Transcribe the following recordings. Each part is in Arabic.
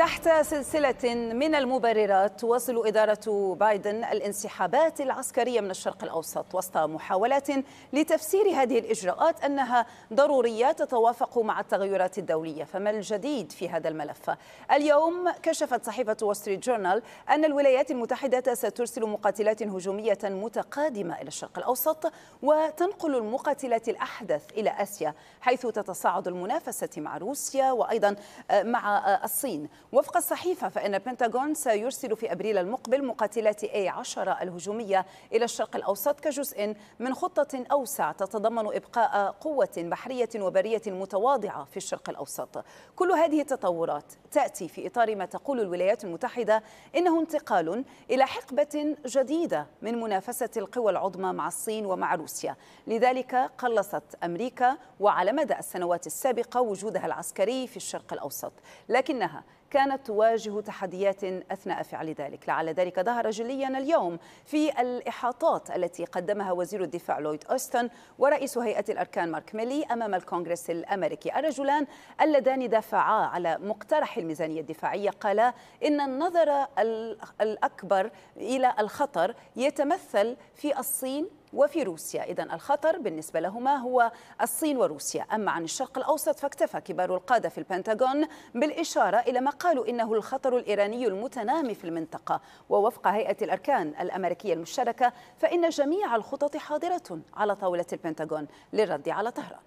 تحت سلسلة من المبررات تواصل إدارة بايدن الانسحابات العسكرية من الشرق الأوسط وسط محاولات لتفسير هذه الإجراءات أنها ضرورية تتوافق مع التغيرات الدولية فما الجديد في هذا الملف؟ اليوم كشفت صحيفة وستريت جورنال أن الولايات المتحدة سترسل مقاتلات هجومية متقادمة إلى الشرق الأوسط وتنقل المقاتلات الأحدث إلى آسيا حيث تتصاعد المنافسة مع روسيا وأيضا آه، مع آه، الصين وفق الصحيفة فإن البنتاغون سيرسل في أبريل المقبل مقاتلات أي 10 الهجومية إلى الشرق الأوسط كجزء من خطة أوسع تتضمن إبقاء قوة بحرية وبرية متواضعة في الشرق الأوسط كل هذه التطورات تأتي في إطار ما تقول الولايات المتحدة إنه انتقال إلى حقبة جديدة من منافسة القوى العظمى مع الصين ومع روسيا لذلك قلصت أمريكا وعلى مدى السنوات السابقة وجودها العسكري في الشرق الأوسط لكنها كانت تواجه تحديات أثناء فعل ذلك لعل ذلك ظهر جليا اليوم في الإحاطات التي قدمها وزير الدفاع لويد أوستن ورئيس هيئة الأركان مارك ميلي أمام الكونغرس الأمريكي الرجلان اللذان دافعا على مقترح الميزانية الدفاعية قالا إن النظر الأكبر إلى الخطر يتمثل في الصين وفي روسيا إذا الخطر بالنسبة لهما هو الصين وروسيا أما عن الشرق الأوسط فاكتفى كبار القادة في البنتاغون بالإشارة إلى ما قالوا إنه الخطر الإيراني المتنامي في المنطقة ووفق هيئة الأركان الأمريكية المشتركة فإن جميع الخطط حاضرة على طاولة البنتاغون للرد على طهران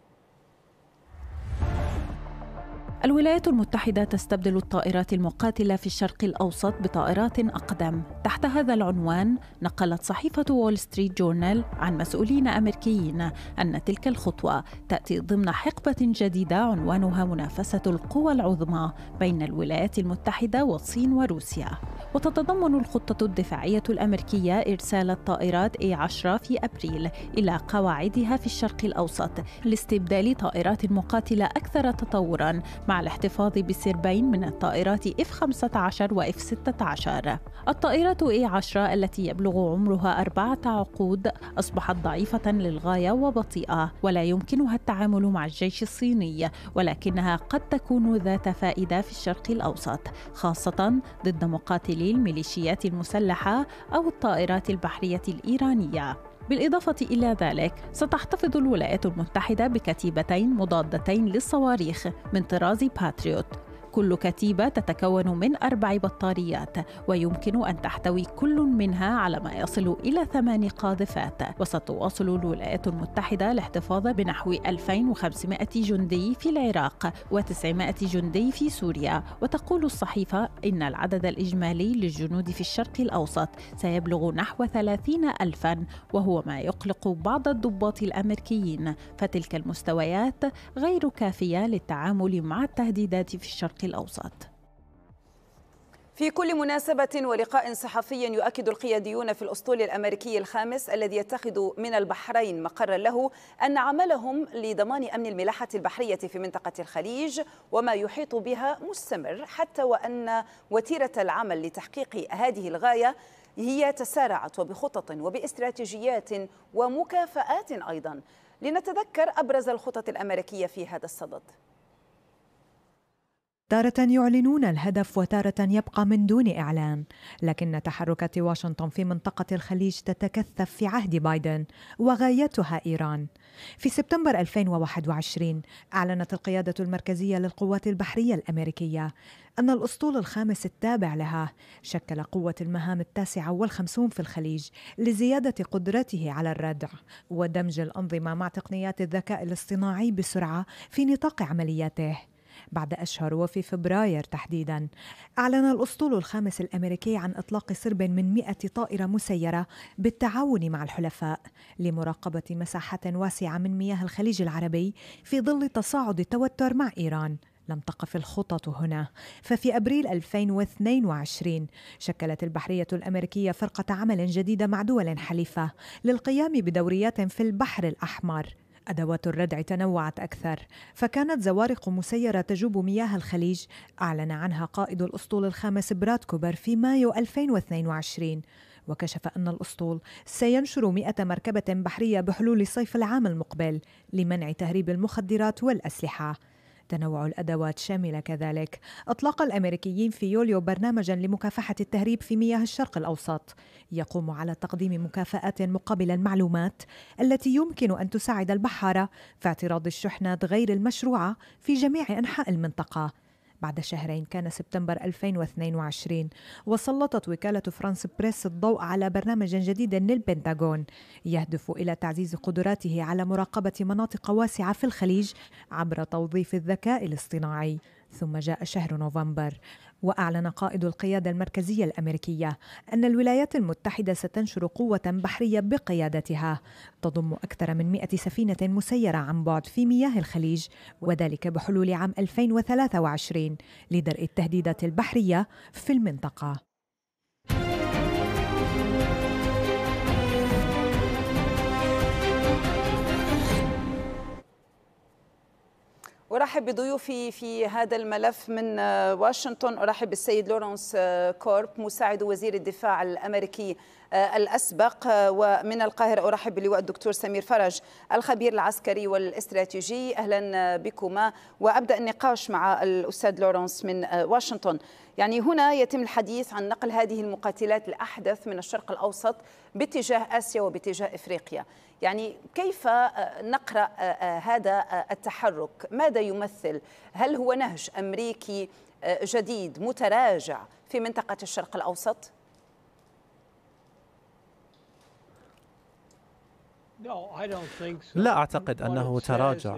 الولايات المتحدة تستبدل الطائرات المقاتلة في الشرق الأوسط بطائرات أقدم. تحت هذا العنوان نقلت صحيفة وول ستريت جورنال عن مسؤولين أمريكيين أن تلك الخطوة تأتي ضمن حقبة جديدة عنوانها منافسة القوى العظمى بين الولايات المتحدة والصين وروسيا. وتتضمن الخطة الدفاعية الأمريكية إرسال الطائرات A10 في أبريل إلى قواعدها في الشرق الأوسط لاستبدال طائرات مقاتلة أكثر تطورا مع مع الاحتفاظ بسربين من الطائرات F-15 وF-16 الطائرة A-10 التي يبلغ عمرها أربعة عقود أصبحت ضعيفة للغاية وبطيئة ولا يمكنها التعامل مع الجيش الصيني ولكنها قد تكون ذات فائدة في الشرق الأوسط خاصة ضد مقاتلي الميليشيات المسلحة أو الطائرات البحرية الإيرانية بالإضافة إلى ذلك ستحتفظ الولايات المتحدة بكتيبتين مضادتين للصواريخ من طراز باتريوت كل كتيبة تتكون من أربع بطاريات ويمكن أن تحتوي كل منها على ما يصل إلى ثمان قاذفات وستواصل الولايات المتحدة الاحتفاظ بنحو 2500 جندي في العراق و900 جندي في سوريا وتقول الصحيفة إن العدد الإجمالي للجنود في الشرق الأوسط سيبلغ نحو 30 ألفا وهو ما يقلق بعض الضباط الأمريكيين فتلك المستويات غير كافية للتعامل مع التهديدات في الشرق الأوساط في كل مناسبة ولقاء صحفي يؤكد القياديون في الأسطول الأمريكي الخامس الذي يتخذ من البحرين مقرا له أن عملهم لضمان أمن الملاحة البحرية في منطقة الخليج وما يحيط بها مستمر حتى وأن وتيرة العمل لتحقيق هذه الغاية هي تسارعت وبخطط وباستراتيجيات ومكافآت أيضا لنتذكر أبرز الخطط الأمريكية في هذا الصدد تارة يعلنون الهدف وتارة يبقى من دون إعلان لكن تحركات واشنطن في منطقة الخليج تتكثف في عهد بايدن وغايتها إيران في سبتمبر 2021 أعلنت القيادة المركزية للقوات البحرية الأمريكية أن الأسطول الخامس التابع لها شكل قوة المهام التاسعة والخمسون في الخليج لزيادة قدرته على الردع ودمج الأنظمة مع تقنيات الذكاء الاصطناعي بسرعة في نطاق عملياته بعد أشهر وفي فبراير تحديدا أعلن الأسطول الخامس الأمريكي عن إطلاق سرب من 100 طائرة مسيرة بالتعاون مع الحلفاء لمراقبة مساحات واسعة من مياه الخليج العربي في ظل تصاعد التوتر مع إيران لم تقف الخطط هنا ففي أبريل 2022 شكلت البحرية الأمريكية فرقة عمل جديدة مع دول حليفة للقيام بدوريات في البحر الأحمر أدوات الردع تنوعت أكثر فكانت زوارق مسيرة تجوب مياه الخليج أعلن عنها قائد الأسطول الخامس براد كوبر في مايو 2022 وكشف أن الأسطول سينشر 100 مركبة بحرية بحلول صيف العام المقبل لمنع تهريب المخدرات والأسلحة تنوع الأدوات شامل كذلك أطلق الأمريكيين في يوليو برنامجا لمكافحة التهريب في مياه الشرق الأوسط يقوم على تقديم مكافآت مقابل المعلومات التي يمكن أن تساعد البحارة في اعتراض الشحنات غير المشروعة في جميع أنحاء المنطقة بعد شهرين كان سبتمبر 2022 وسلطت وكالة فرانس بريس الضوء على برنامج جديد للبنتاغون يهدف إلى تعزيز قدراته على مراقبة مناطق واسعة في الخليج عبر توظيف الذكاء الاصطناعي ثم جاء شهر نوفمبر وأعلن قائد القيادة المركزية الأمريكية أن الولايات المتحدة ستنشر قوة بحرية بقيادتها تضم أكثر من 100 سفينة مسيرة عن بعد في مياه الخليج وذلك بحلول عام 2023 لدرء التهديدات البحرية في المنطقة أرحب بضيوفي في هذا الملف من آه، واشنطن أرحب بالسيد لورنس آه، كورب مساعد وزير الدفاع الأمريكي آه، الأسبق آه، ومن القاهرة أرحب بلواء الدكتور سمير فرج الخبير العسكري والاستراتيجي أهلا بكما وأبدأ النقاش مع الأستاذ لورنس من آه، واشنطن يعني هنا يتم الحديث عن نقل هذه المقاتلات الأحدث من الشرق الأوسط باتجاه آسيا وباتجاه إفريقيا يعني كيف نقرأ هذا التحرك ماذا يمثل هل هو نهج أمريكي جديد متراجع في منطقة الشرق الأوسط؟ لا أعتقد أنه تراجع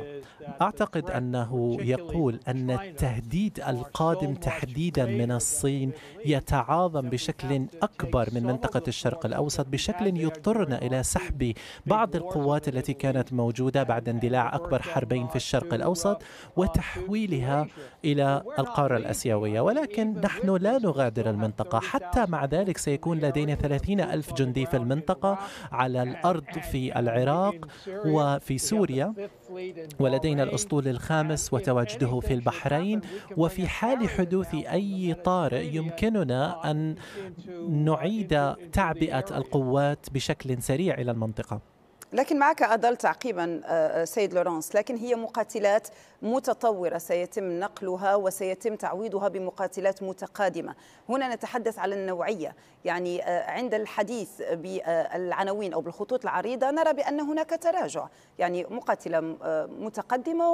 أعتقد أنه يقول أن التهديد القادم تحديدا من الصين يتعاظم بشكل أكبر من منطقة الشرق الأوسط بشكل يضطرنا إلى سحب بعض القوات التي كانت موجودة بعد اندلاع أكبر حربين في الشرق الأوسط وتحويلها إلى القارة الأسيوية ولكن نحن لا نغادر المنطقة حتى مع ذلك سيكون لدينا 30 ألف جندي في المنطقة على الأرض في العراق العراق وفي سوريا ولدينا الأسطول الخامس وتواجده في البحرين وفي حال حدوث أي طارئ يمكننا أن نعيد تعبئة القوات بشكل سريع إلى المنطقة لكن معك أضل تعقيبا آه، آه، سيد لورانس لكن هي مقاتلات متطورة سيتم نقلها وسيتم تعويضها بمقاتلات متقادمة هنا نتحدث على النوعية يعني آه، عند الحديث بالعناوين أو بالخطوط العريضة نرى بأن هناك تراجع يعني مقاتلة متقدمة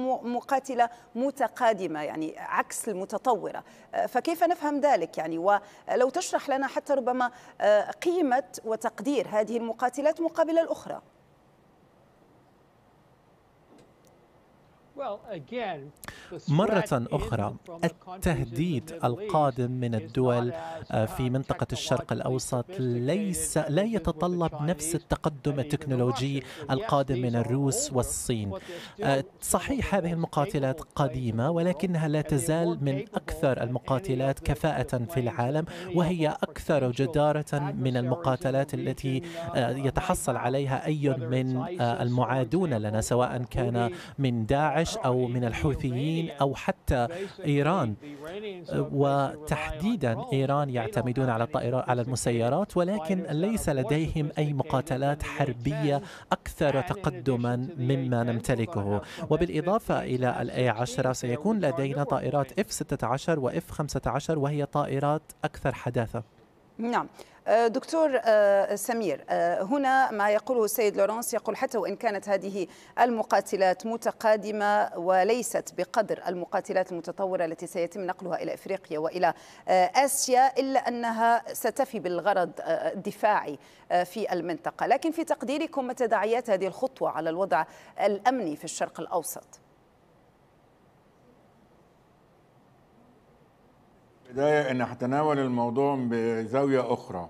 ومقاتلة متقادمة يعني عكس المتطورة فكيف نفهم ذلك يعني ولو تشرح لنا حتى ربما قيمة وتقدير هذه المقاتلات مقابل الأخرى مرة أخرى التهديد القادم من الدول آه، في منطقة الشرق الأوسط ليس لا يتطلب نفس التقدم التكنولوجي القادم من الروس والصين آه، صحيح هذه المقاتلات قديمة ولكنها لا تزال من أكثر المقاتلات كفاءة في العالم وهي أكثر جدارة من المقاتلات التي آه، يتحصل عليها أي من المعادون لنا سواء كان من داعش داعش أو من الحوثيين أو حتى إيران وتحديدا إيران يعتمدون على الطائرات على المسيرات ولكن ليس لديهم أي مقاتلات حربية أكثر تقدما مما نمتلكه وبالإضافة إلى الاي 10 سيكون لدينا طائرات F-16 و F-15 وهي طائرات أكثر حداثة نعم أه، دكتور أه، سمير أه، هنا ما يقوله السيد لورانس يقول حتى وإن كانت هذه المقاتلات متقادمة وليست بقدر المقاتلات المتطورة التي سيتم نقلها إلى إفريقيا وإلى آسيا إلا أنها ستفي بالغرض الدفاعي في المنطقة لكن في تقديركم ما تداعيات هذه الخطوة على الوضع الأمني في الشرق الأوسط؟ البداية أن أتناول الموضوع بزاوية أخرى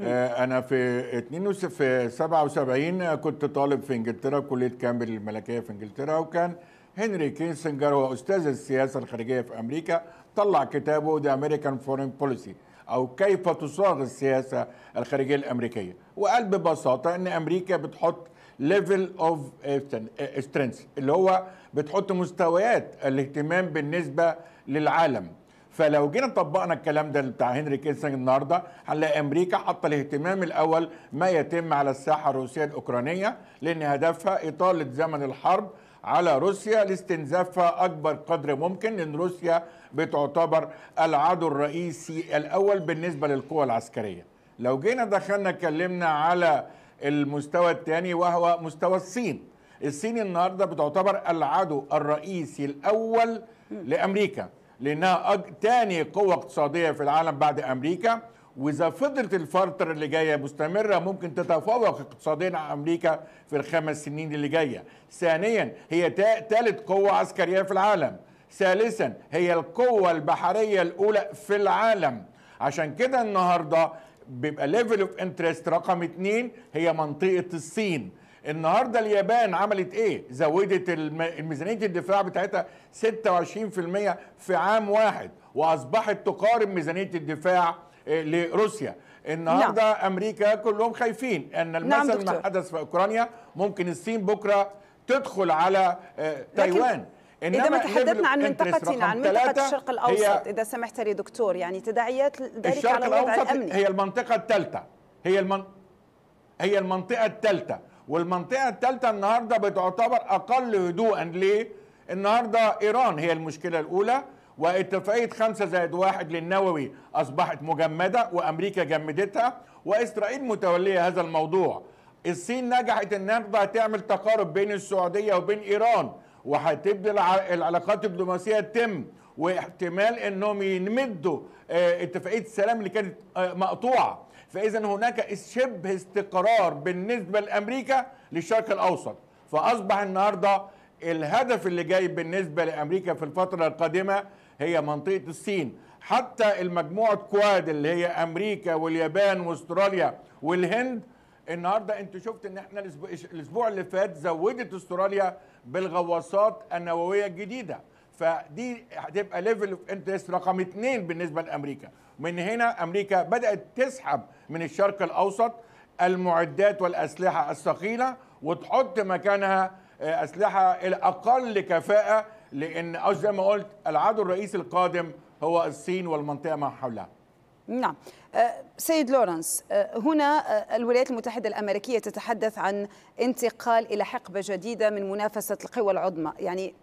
آه، أنا في 72 77 كنت طالب في إنجلترا كلية كامبريدج الملكية في إنجلترا وكان هنري كيسنجر هو أستاذ السياسة الخارجية في أمريكا طلع كتابه ذا أمريكان Foreign Policy أو كيف تصاغ السياسة الخارجية الأمريكية وقال ببساطة أن أمريكا بتحط ليفل اوف سترينث اللي هو بتحط مستويات الاهتمام بالنسبه للعالم فلو جينا طبقنا الكلام ده بتاع هنري كيسنج النهارده هنلاقي امريكا حاطه الاهتمام الاول ما يتم على الساحه الروسيه الاوكرانيه لان هدفها اطاله زمن الحرب على روسيا لاستنزافها اكبر قدر ممكن لان روسيا بتعتبر العدو الرئيسي الاول بالنسبه للقوى العسكريه. لو جينا دخلنا اتكلمنا على المستوى الثاني وهو مستوى الصين. الصين النهارده بتعتبر العدو الرئيسي الاول لامريكا. لانها تاني قوه اقتصاديه في العالم بعد امريكا واذا فضلت الفتره اللي جايه مستمره ممكن تتفوق اقتصاديا على امريكا في الخمس سنين اللي جايه ثانيا هي ثالث قوه عسكريه في العالم ثالثا هي القوه البحريه الاولى في العالم عشان كده النهارده بيبقى ليفل اوف انترست رقم اتنين هي منطقه الصين النهارده اليابان عملت ايه؟ زودت ميزانيه الدفاع بتاعتها 26% في عام واحد واصبحت تقارب ميزانيه الدفاع آه، لروسيا النهارده نعم. امريكا كلهم خايفين ان نعم، المثل نعم ما حدث في اوكرانيا ممكن الصين بكره تدخل على آه، تايوان إذا ما تحدثنا عن منطقتنا عن منطقة الشرق الأوسط إذا سمحت لي دكتور يعني تداعيات ذلك على الوضع الأمني هي المنطقة الثالثة هي المن... هي المنطقة الثالثة والمنطقه الثالثه النهارده بتعتبر اقل هدوءا ليه؟ النهارده ايران هي المشكله الاولى واتفاقيه 5 زائد 1 للنووي اصبحت مجمده وامريكا جمدتها واسرائيل متوليه هذا الموضوع. الصين نجحت النهارده تعمل تقارب بين السعوديه وبين ايران وهتبدأ العلاقات الدبلوماسيه تتم واحتمال انهم يمدوا آه، اتفاقيه السلام اللي كانت آه، مقطوعه فاذا هناك شبه استقرار بالنسبه لامريكا للشرق الاوسط فاصبح النهارده الهدف اللي جاي بالنسبه لامريكا في الفتره القادمه هي منطقه الصين حتى المجموعه كواد اللي هي امريكا واليابان واستراليا والهند النهارده انت شفت ان احنا الاسبوع اللي فات زودت استراليا بالغواصات النوويه الجديده فدي هتبقى ليفل اوف انترست رقم اثنين بالنسبه لامريكا من هنا امريكا بدات تسحب من الشرق الاوسط المعدات والاسلحه الثقيله وتحط مكانها آه، اسلحه الاقل كفاءه لان زي ما قلت العدو الرئيسي القادم هو الصين والمنطقه ما حولها نعم آه، سيد لورنس آه، هنا الولايات المتحدة الأمريكية تتحدث عن انتقال إلى حقبة جديدة من منافسة القوى العظمى يعني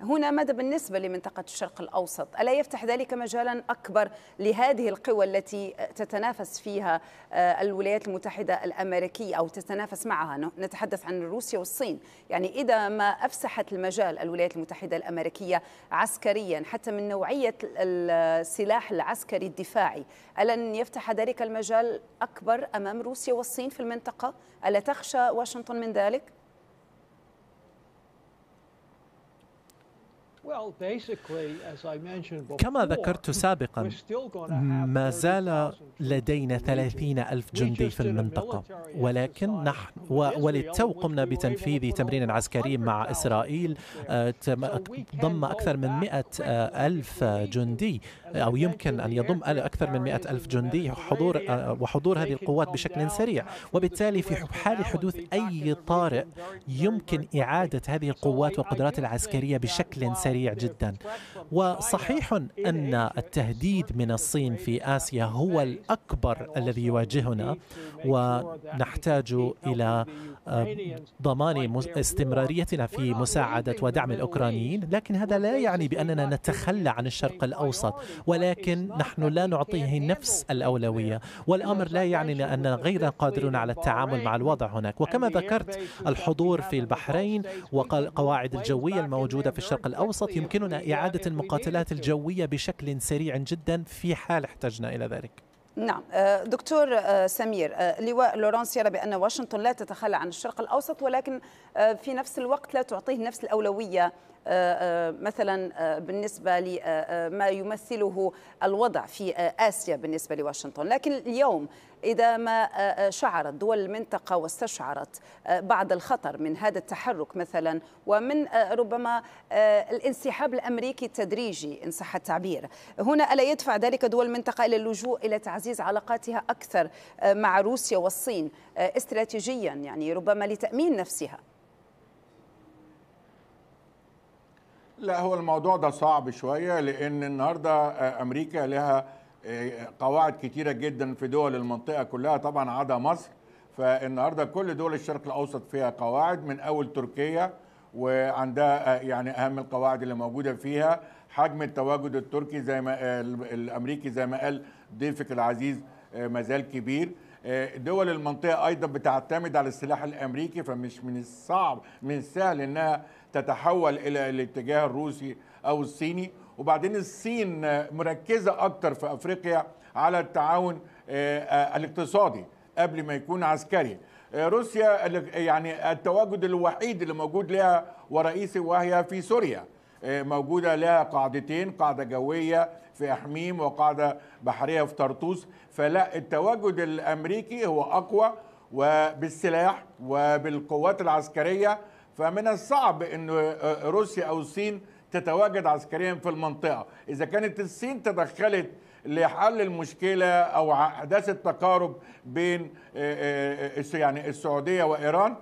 هنا ماذا بالنسبة لمنطقة الشرق الأوسط؟ ألا يفتح ذلك مجالا أكبر لهذه القوى التي تتنافس فيها آه، الولايات المتحدة الأمريكية أو تتنافس معها نتحدث عن روسيا والصين يعني إذا ما أفسحت المجال الولايات المتحدة الأمريكية عسكريا حتى من نوعية السلاح العسكري الدفاعي ألن يفتح ذلك المجال أكبر أمام روسيا والصين في المنطقة؟ ألا تخشى واشنطن من ذلك؟ كما ذكرت سابقا ما زال لدينا ثلاثين ألف جندي في المنطقة ولكن نحن وللتو قمنا بتنفيذ تمرين عسكري مع إسرائيل آه، ضم آه، آه، أكثر من مئة ألف جندي أو يمكن أن يضم أكثر من مئة ألف جندي حضور وحضور هذه القوات بشكل سريع وبالتالي في حال حدوث أي طارئ يمكن إعادة هذه القوات والقدرات العسكرية بشكل سريع سريع جدا وصحيح أن التهديد من الصين في آسيا هو الأكبر الذي يواجهنا ونحتاج إلى آه، ضمان استمراريتنا في مساعدة ودعم الأوكرانيين لكن هذا لا يعني بأننا نتخلى عن الشرق الأوسط ولكن نحن لا نعطيه نفس الأولوية والأمر لا يعني أننا غير قادرون على التعامل مع الوضع هناك وكما ذكرت الحضور في البحرين وقواعد الجوية الموجودة في الشرق الأوسط الوسط طيب، يمكننا طيب، يعني إعادة طيب، المقاتلات يعني الجوية بشكل سريع جدا في حال احتجنا إلى ذلك نعم آه، دكتور آه، سمير آه، لواء لورانس يرى بأن واشنطن لا تتخلى عن الشرق الأوسط ولكن في نفس الوقت لا تعطيه نفس الأولوية آه، آه، مثلا آه، بالنسبة لما يمثله الوضع في آسيا بالنسبة لواشنطن لكن اليوم إذا ما شعرت دول المنطقة واستشعرت بعض الخطر من هذا التحرك مثلا ومن ربما الانسحاب الأمريكي التدريجي إن صح التعبير هنا ألا يدفع ذلك دول المنطقة إلى اللجوء إلى تعزيز علاقاتها أكثر مع روسيا والصين استراتيجيا يعني ربما لتأمين نفسها لا هو الموضوع ده صعب شويه لان النهارده امريكا لها آه، قواعد كتيره جدا في دول المنطقه كلها طبعا عدا مصر فالنهارده كل دول الشرق الاوسط فيها قواعد من اول تركيا وعندها آه، يعني اهم القواعد اللي موجوده فيها حجم التواجد التركي زي ما آه، الامريكي زي ما قال ضيفك العزيز مازال كبير آه، دول المنطقة أيضا بتعتمد على السلاح الأمريكي فمش من الصعب من السهل أنها تتحول إلى الاتجاه الروسي أو الصيني وبعدين الصين مركزة أكتر في أفريقيا على التعاون آه، آه، الاقتصادي قبل ما يكون عسكري روسيا يعني التواجد الوحيد اللي موجود لها ورئيسي وهي في سوريا آه، موجوده لها قاعدتين قاعده جويه في احميم وقاعده بحريه في طرطوس فلا التواجد الامريكي هو اقوى وبالسلاح وبالقوات العسكريه فمن الصعب ان آه، روسيا او الصين تتواجد عسكريا في المنطقه اذا كانت الصين تدخلت لحل المشكله او احداث التقارب بين آه، يعني السعوديه وايران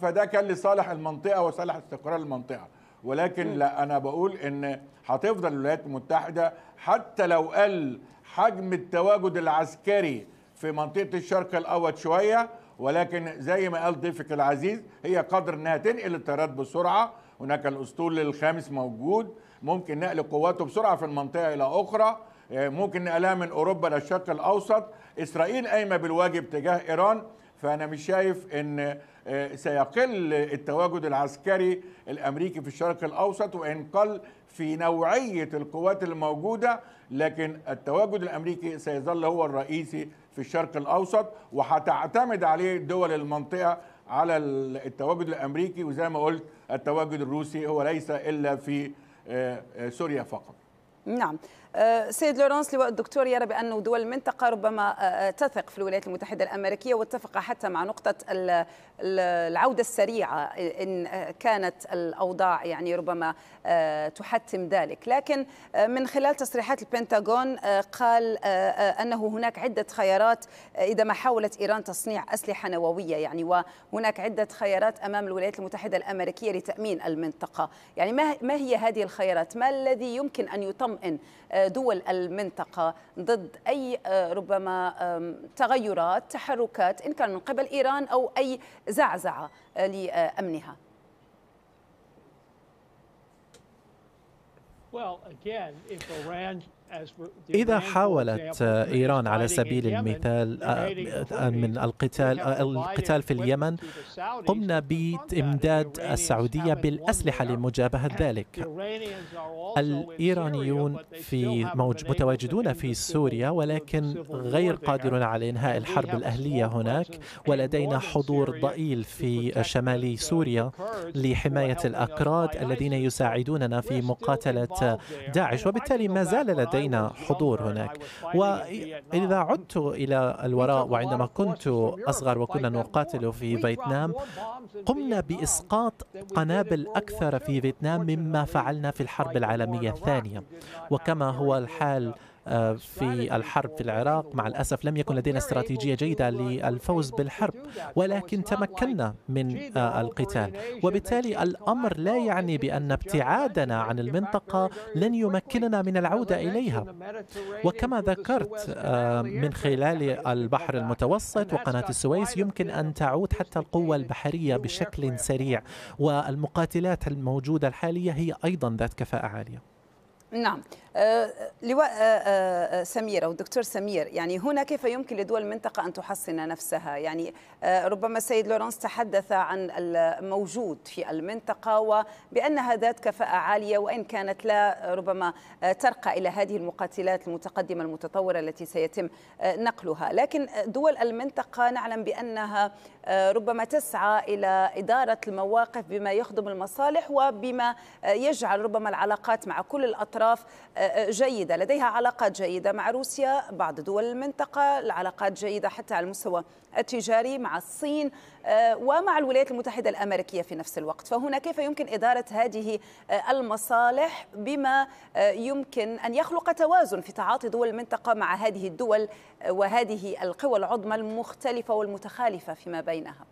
فده كان لصالح المنطقه وصالح استقرار المنطقه ولكن لا انا بقول ان هتفضل الولايات المتحده حتى لو قل حجم التواجد العسكري في منطقه الشرق الاوسط شويه ولكن زي ما قال ضيفك العزيز هي قادر انها تنقل الطيارات بسرعه هناك الاسطول الخامس موجود ممكن نقل قواته بسرعه في المنطقه الى اخرى آه، ممكن نقلها من اوروبا للشرق الاوسط اسرائيل قايمه بالواجب تجاه ايران فأنا مش شايف أن آه، سيقل التواجد العسكري الأمريكي في الشرق الأوسط وإن قل في نوعية القوات الموجودة لكن التواجد الأمريكي سيظل هو الرئيسي في الشرق الأوسط وهتعتمد عليه دول المنطقة على التواجد الأمريكي وزي ما قلت التواجد الروسي هو ليس إلا في آه، آه، سوريا فقط نعم آه، سيد لورانس لواء الدكتور يرى بأن دول المنطقة ربما آه، آه، تثق في الولايات المتحدة الأمريكية واتفق حتى مع نقطة العودة السريعة إن كانت الأوضاع يعني ربما تحتم ذلك لكن من خلال تصريحات البنتاغون قال أنه هناك عدة خيارات إذا ما حاولت إيران تصنيع أسلحة نووية يعني وهناك عدة خيارات أمام الولايات المتحدة الأمريكية لتأمين المنطقة يعني ما هي هذه الخيارات ما الذي يمكن أن يطمئن دول المنطقة ضد أي آه، ربما تغيرات تحركات إن كان من قبل إيران أو أي زعزعة آه، لأمنها Well, again, if Iran إذا حاولت إيران uh, على سبيل المثال آه، آه، من القتال آه، القتال في اليمن قمنا بإمداد السعودية بالأسلحة لمجابهة ذلك الإيرانيون في متواجدون في سوريا ولكن غير قادرون على إنهاء الحرب الأهلية هناك ولدينا حضور ضئيل في شمال سوريا لحماية الأكراد الذين يساعدوننا في مقاتلة داعش وبالتالي ما زال لدينا لدينا حضور هناك وإذا عدت إلى الوراء وعندما كنت أصغر وكنا نقاتل في فيتنام قمنا بإسقاط قنابل أكثر في فيتنام مما فعلنا في الحرب العالمية الثانية وكما هو الحال آه، في الحرب في العراق مع الأسف لم يكن لدينا استراتيجية جيدة للفوز بالحرب ولكن تمكنا من آه، القتال وبالتالي الأمر لا يعني بأن ابتعادنا عن المنطقة لن يمكننا من العودة إليها وكما ذكرت آه، من خلال البحر المتوسط وقناة السويس يمكن أن تعود حتى القوة البحرية بشكل سريع والمقاتلات الموجودة الحالية هي أيضا ذات كفاءة عالية نعم آه، آه، لواء آه، سمير أو دكتور سمير يعني هنا كيف يمكن لدول المنطقة أن تحصن نفسها يعني ربما السيد لورانس تحدث عن الموجود في المنطقة وبأنها ذات كفاءة عالية وإن كانت لا ربما ترقى إلى هذه المقاتلات المتقدمة المتطورة التي سيتم نقلها لكن دول المنطقة نعلم بأنها ربما تسعى إلى إدارة المواقف بما يخدم المصالح وبما يجعل ربما العلاقات مع كل الأطراف جيدة لديها علاقات جيدة مع روسيا بعض دول المنطقة العلاقات جيدة حتى على المستوى التجاري مع الصين آه، ومع الولايات المتحدة الأمريكية في نفس الوقت فهنا كيف يمكن إدارة هذه آه، المصالح بما آه، يمكن أن يخلق توازن في تعاطي دول المنطقة مع هذه الدول وهذه القوى العظمى المختلفة والمتخالفة فيما بينها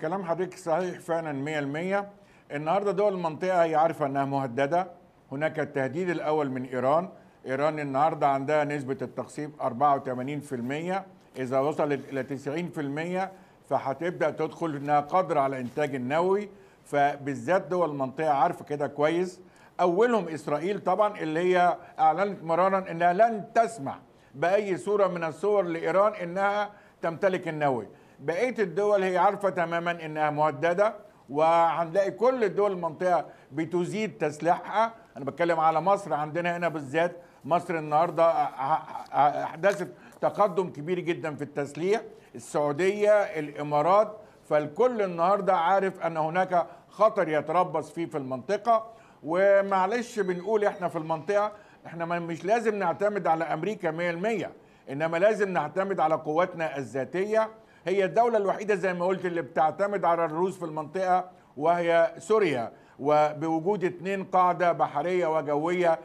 كلام حضرتك صحيح فعلا 100% النهارده دول المنطقه هي عارفه انها مهدده هناك التهديد الاول من ايران ايران النهارده عندها نسبه التقسيم 84% اذا وصلت الى 90% فهتبدا تدخل انها قادره على إنتاج النووي فبالذات دول المنطقه عارفه كده كويس اولهم اسرائيل طبعا اللي هي اعلنت مرارا انها لن تسمح باي صوره من الصور لايران انها تمتلك النووي بقيه الدول هي عارفه تماما انها مهدده وهنلاقي كل الدول المنطقه بتزيد تسليحها انا بتكلم على مصر عندنا هنا بالذات مصر النهارده احدثت تقدم كبير جدا في التسليح السعوديه الامارات فالكل النهارده عارف ان هناك خطر يتربص فيه في المنطقه ومعلش بنقول احنا في المنطقه احنا مش لازم نعتمد على امريكا 100% انما لازم نعتمد على قواتنا الذاتيه هي الدولة الوحيدة زي ما قلت اللي بتعتمد على الروس في المنطقة وهي سوريا وبوجود اثنين قاعدة بحرية وجوية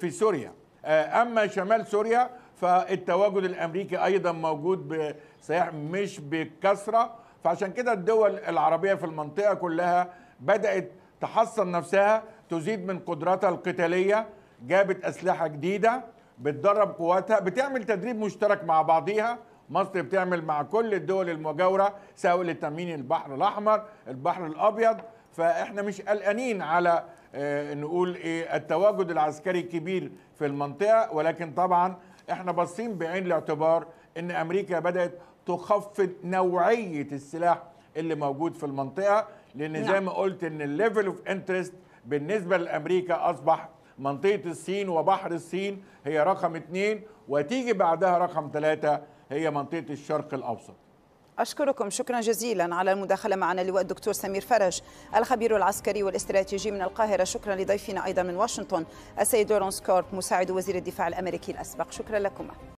في سوريا آه، أما شمال سوريا فالتواجد الأمريكي أيضا موجود بسياح مش بكثرة فعشان كده الدول العربية في المنطقة كلها بدأت تحصن نفسها تزيد من قدراتها القتالية جابت أسلحة جديدة بتدرب قواتها بتعمل تدريب مشترك مع بعضيها مصر بتعمل مع كل الدول المجاوره سواء لتامين البحر الاحمر البحر الابيض فاحنا مش قلقانين على آه، نقول ايه التواجد العسكري الكبير في المنطقه ولكن طبعا احنا باصين بعين الاعتبار ان امريكا بدات تخفض نوعيه السلاح اللي موجود في المنطقه لان نعم. زي ما قلت ان الليفل اوف انترست بالنسبه لامريكا اصبح منطقه الصين وبحر الصين هي رقم اثنين وتيجي بعدها رقم ثلاثه هي منطقه الشرق الاوسط أشكركم شكرا جزيلا على المداخلة معنا اللواء الدكتور سمير فرج الخبير العسكري والاستراتيجي من القاهرة شكرا لضيفنا أيضا من واشنطن السيد لورنس كورب مساعد وزير الدفاع الأمريكي الأسبق شكرا لكم